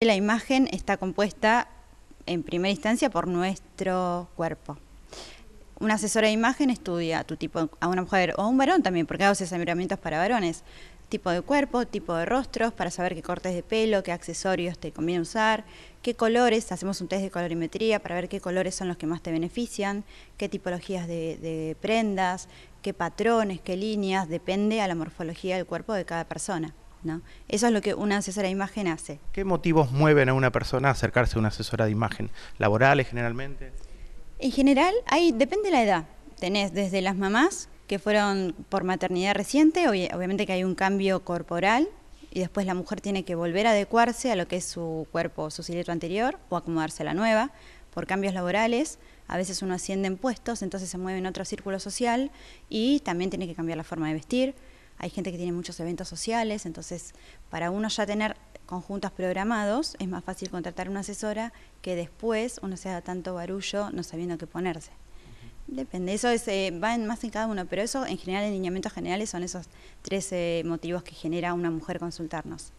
La imagen está compuesta en primera instancia por nuestro cuerpo. Una asesora de imagen estudia a tu tipo, a una mujer o a un varón también, porque hago asesoramientos para varones. Tipo de cuerpo, tipo de rostros, para saber qué cortes de pelo, qué accesorios te conviene usar, qué colores, hacemos un test de colorimetría para ver qué colores son los que más te benefician, qué tipologías de, de prendas, qué patrones, qué líneas, depende a la morfología del cuerpo de cada persona. Eso es lo que una asesora de imagen hace. ¿Qué motivos mueven a una persona a acercarse a una asesora de imagen? ¿Laborales generalmente? En general, hay, depende de la edad. Tenés desde las mamás, que fueron por maternidad reciente, obviamente que hay un cambio corporal, y después la mujer tiene que volver a adecuarse a lo que es su cuerpo, su silueta anterior, o acomodarse a la nueva, por cambios laborales, a veces uno asciende en puestos, entonces se mueve en otro círculo social, y también tiene que cambiar la forma de vestir, hay gente que tiene muchos eventos sociales, entonces para uno ya tener conjuntos programados es más fácil contratar una asesora que después uno se haga tanto barullo no sabiendo qué ponerse. Depende, eso eh, va en, más en cada uno, pero eso en general, en lineamientos generales son esos tres motivos que genera una mujer consultarnos.